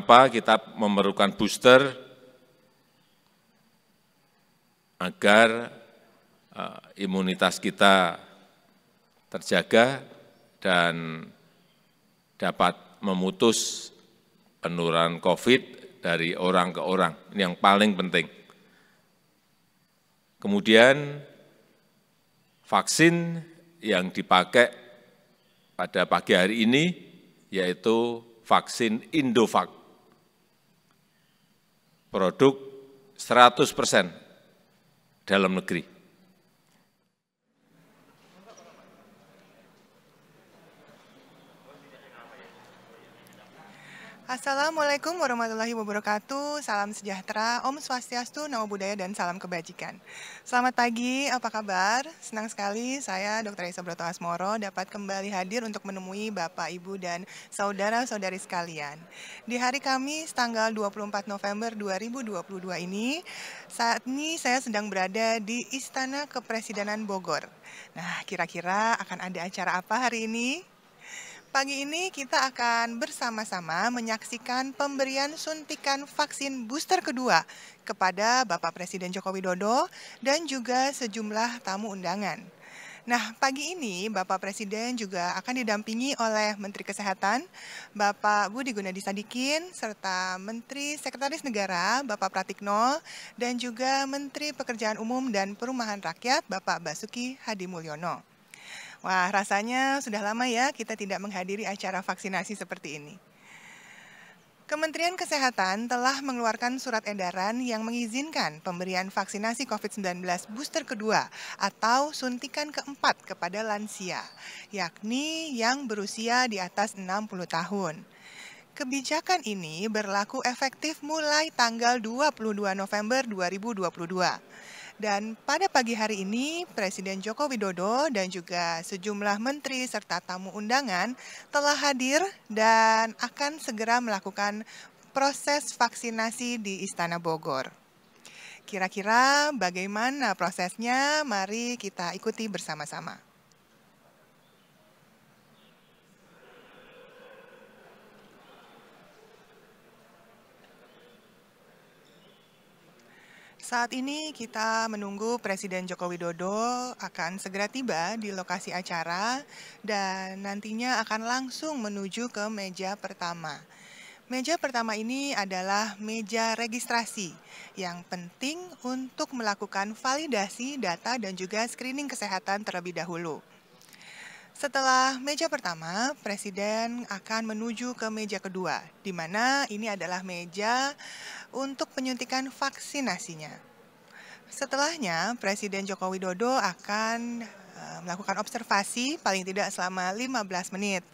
Apa kita memerlukan booster agar eh, imunitas kita terjaga dan dapat memutus penurunan COVID dari orang ke orang. Ini yang paling penting. Kemudian vaksin yang dipakai pada pagi hari ini yaitu vaksin Indovac produk 100% dalam negeri. Assalamualaikum warahmatullahi wabarakatuh. Salam sejahtera, Om Swastiastu, nama budaya, dan salam kebajikan. Selamat pagi, apa kabar? Senang sekali saya Dr. Isa Broto Asmoro dapat kembali hadir untuk menemui Bapak, Ibu dan saudara-saudari sekalian. Di hari Kamis tanggal 24 November 2022 ini, saat ini saya sedang berada di Istana Kepresidenan Bogor. Nah, kira-kira akan ada acara apa hari ini? Pagi ini kita akan bersama-sama menyaksikan pemberian suntikan vaksin booster kedua kepada Bapak Presiden Joko Widodo dan juga sejumlah tamu undangan. Nah, pagi ini Bapak Presiden juga akan didampingi oleh Menteri Kesehatan, Bapak Budi Gunadi Sadikin, serta Menteri Sekretaris Negara, Bapak Pratikno, dan juga Menteri Pekerjaan Umum dan Perumahan Rakyat, Bapak Basuki Hadi Mulyono. Wah, rasanya sudah lama ya kita tidak menghadiri acara vaksinasi seperti ini. Kementerian Kesehatan telah mengeluarkan surat edaran yang mengizinkan pemberian vaksinasi COVID-19 booster kedua atau suntikan keempat kepada lansia, yakni yang berusia di atas 60 tahun. Kebijakan ini berlaku efektif mulai tanggal 22 November 2022. Dan pada pagi hari ini, Presiden Joko Widodo dan juga sejumlah menteri serta tamu undangan telah hadir dan akan segera melakukan proses vaksinasi di Istana Bogor. Kira-kira bagaimana prosesnya? Mari kita ikuti bersama-sama. Saat ini kita menunggu Presiden Joko Widodo akan segera tiba di lokasi acara dan nantinya akan langsung menuju ke meja pertama. Meja pertama ini adalah meja registrasi yang penting untuk melakukan validasi data dan juga screening kesehatan terlebih dahulu. Setelah meja pertama, Presiden akan menuju ke meja kedua, di mana ini adalah meja untuk penyuntikan vaksinasinya. Setelahnya, Presiden Joko Widodo akan eh, melakukan observasi paling tidak selama 15 menit.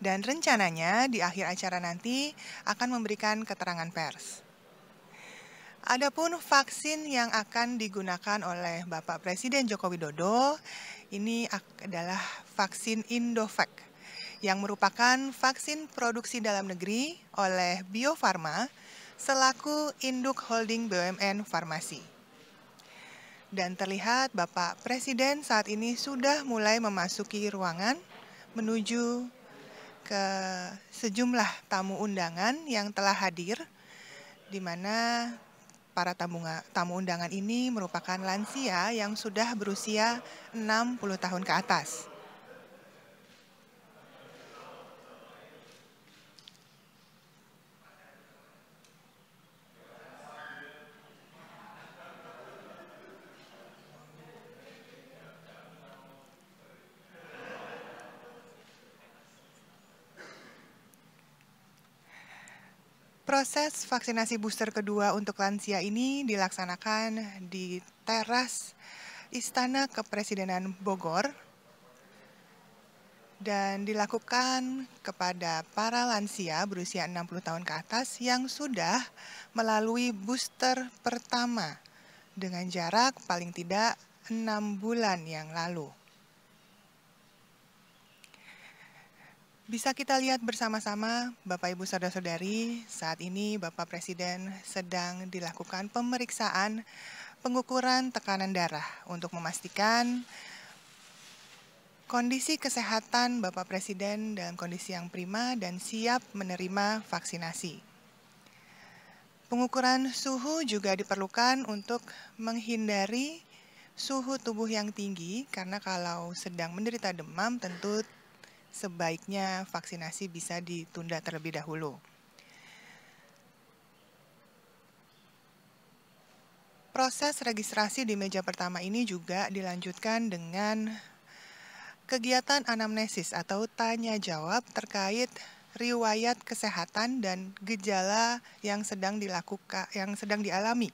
Dan rencananya di akhir acara nanti akan memberikan keterangan pers. Adapun vaksin yang akan digunakan oleh Bapak Presiden Joko Widodo ini adalah vaksin Indovac yang merupakan vaksin produksi dalam negeri oleh Bio Farma selaku induk holding BUMN Farmasi. Dan terlihat Bapak Presiden saat ini sudah mulai memasuki ruangan menuju ke sejumlah tamu undangan yang telah hadir, di mana para tamu, tamu undangan ini merupakan lansia yang sudah berusia 60 tahun ke atas. Proses vaksinasi booster kedua untuk lansia ini dilaksanakan di teras Istana Kepresidenan Bogor dan dilakukan kepada para lansia berusia 60 tahun ke atas yang sudah melalui booster pertama dengan jarak paling tidak 6 bulan yang lalu. Bisa kita lihat bersama-sama, Bapak Ibu Saudara-saudari, saat ini Bapak Presiden sedang dilakukan pemeriksaan pengukuran tekanan darah untuk memastikan kondisi kesehatan Bapak Presiden dalam kondisi yang prima dan siap menerima vaksinasi. Pengukuran suhu juga diperlukan untuk menghindari suhu tubuh yang tinggi karena kalau sedang menderita demam tentu sebaiknya vaksinasi bisa ditunda terlebih dahulu. Proses registrasi di meja pertama ini juga dilanjutkan dengan kegiatan anamnesis atau tanya jawab terkait riwayat kesehatan dan gejala yang sedang dilakukan yang sedang dialami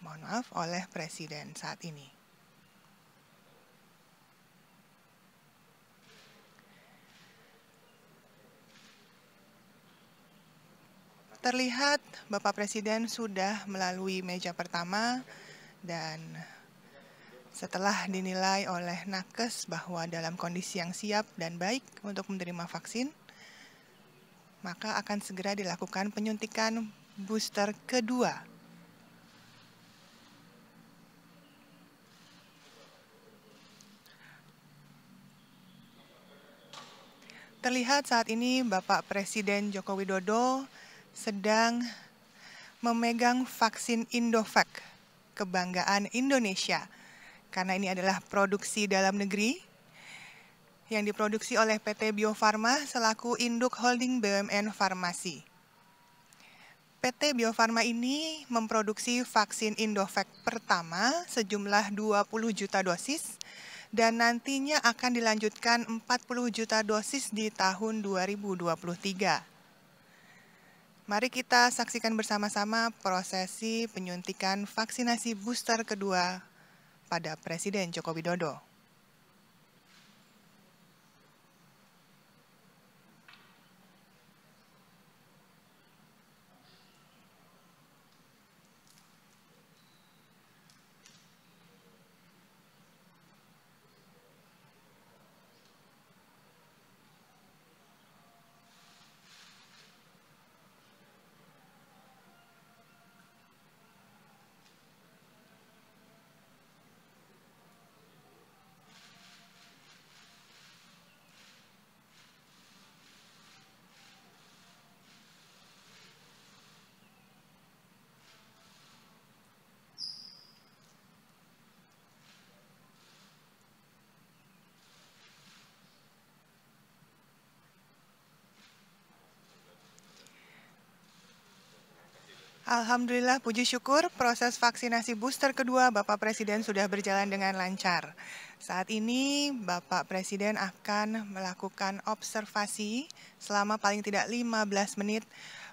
mohon maaf oleh presiden saat ini. terlihat Bapak Presiden sudah melalui meja pertama dan setelah dinilai oleh nakes bahwa dalam kondisi yang siap dan baik untuk menerima vaksin, maka akan segera dilakukan penyuntikan booster kedua. Terlihat saat ini Bapak Presiden Joko Widodo sedang memegang vaksin Indovac, kebanggaan Indonesia. Karena ini adalah produksi dalam negeri yang diproduksi oleh PT Bio Farma selaku induk holding BUMN Farmasi. PT Bio Farma ini memproduksi vaksin Indovac pertama sejumlah 20 juta dosis dan nantinya akan dilanjutkan 40 juta dosis di tahun 2023. Mari kita saksikan bersama-sama prosesi penyuntikan vaksinasi booster kedua pada Presiden Joko Widodo. Alhamdulillah, puji syukur proses vaksinasi booster kedua Bapak Presiden sudah berjalan dengan lancar. Saat ini Bapak Presiden akan melakukan observasi selama paling tidak 15 menit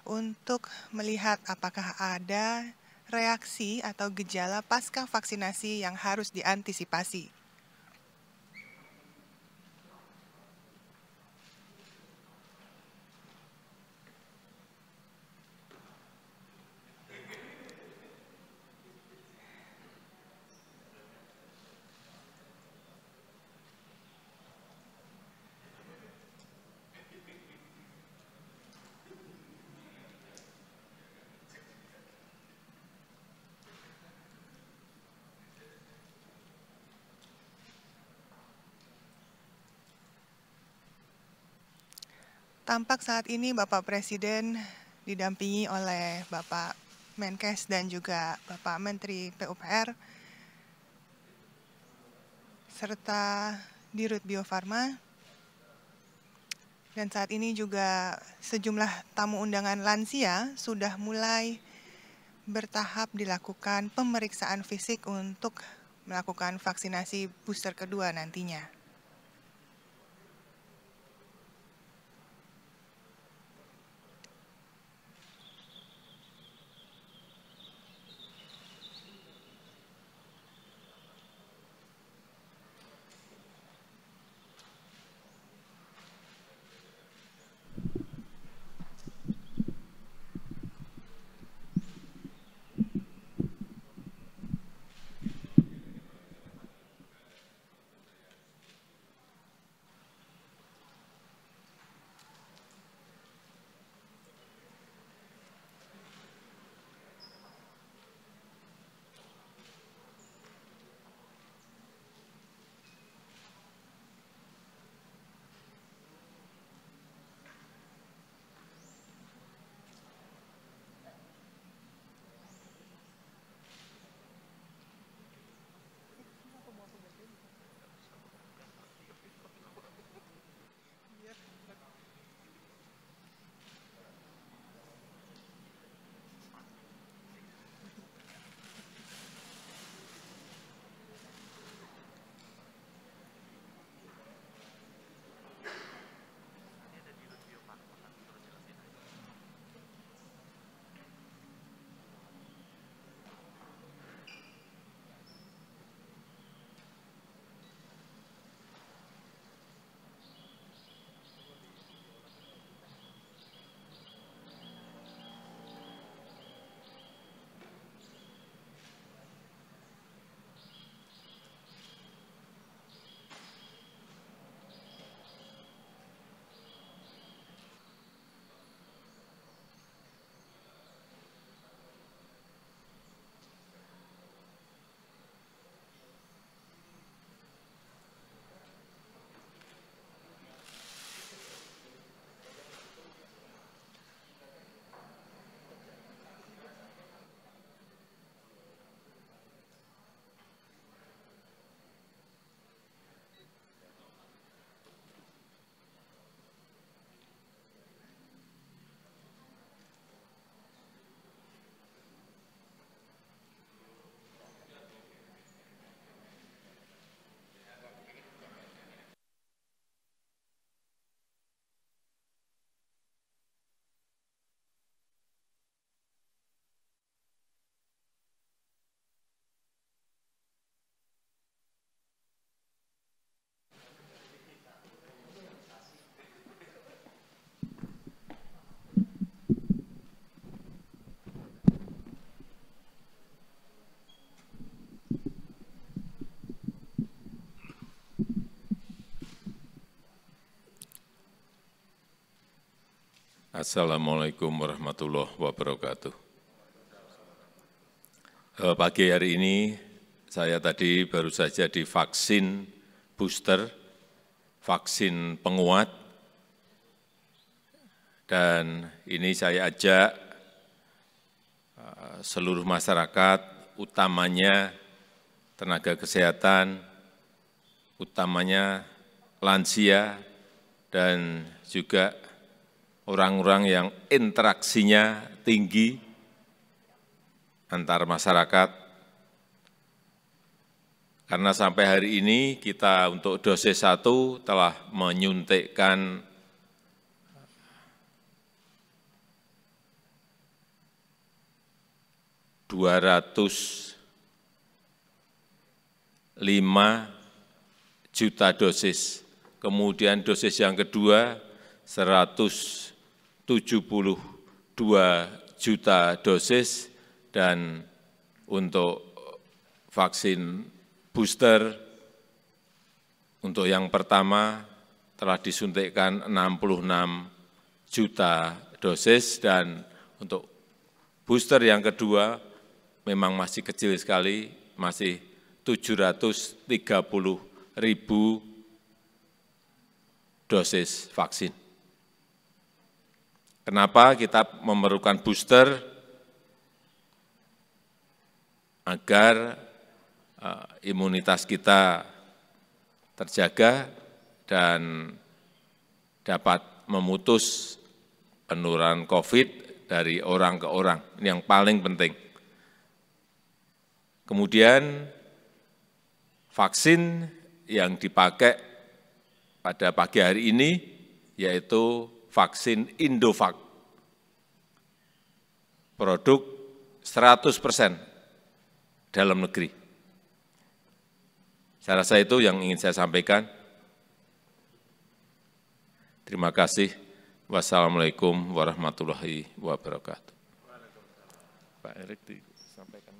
untuk melihat apakah ada reaksi atau gejala pasca vaksinasi yang harus diantisipasi. Tampak saat ini Bapak Presiden didampingi oleh Bapak Menkes dan juga Bapak Menteri PUPR serta Dirut Bio Farma. Dan saat ini juga sejumlah tamu undangan lansia sudah mulai bertahap dilakukan pemeriksaan fisik untuk melakukan vaksinasi booster kedua nantinya. Assalamualaikum warahmatullahi wabarakatuh. Eh, pagi hari ini saya tadi baru saja divaksin booster, vaksin penguat, dan ini saya ajak eh, seluruh masyarakat, utamanya tenaga kesehatan, utamanya lansia, dan juga orang-orang yang interaksinya tinggi antar masyarakat, karena sampai hari ini kita untuk dosis satu telah menyuntikkan dua ratus lima juta dosis. Kemudian dosis yang kedua seratus 72 juta dosis dan untuk vaksin booster untuk yang pertama telah disuntikkan 66 juta dosis dan untuk booster yang kedua memang masih kecil sekali, masih 730 ribu dosis vaksin. Kenapa kita memerlukan booster? Agar eh, imunitas kita terjaga dan dapat memutus penurunan COVID dari orang ke orang. Ini yang paling penting. Kemudian vaksin yang dipakai pada pagi hari ini yaitu vaksin Indovac. Produk 100 persen dalam negeri. Saya rasa itu yang ingin saya sampaikan. Terima kasih. Wassalamualaikum warahmatullahi wabarakatuh. Pak Erick disampaikan.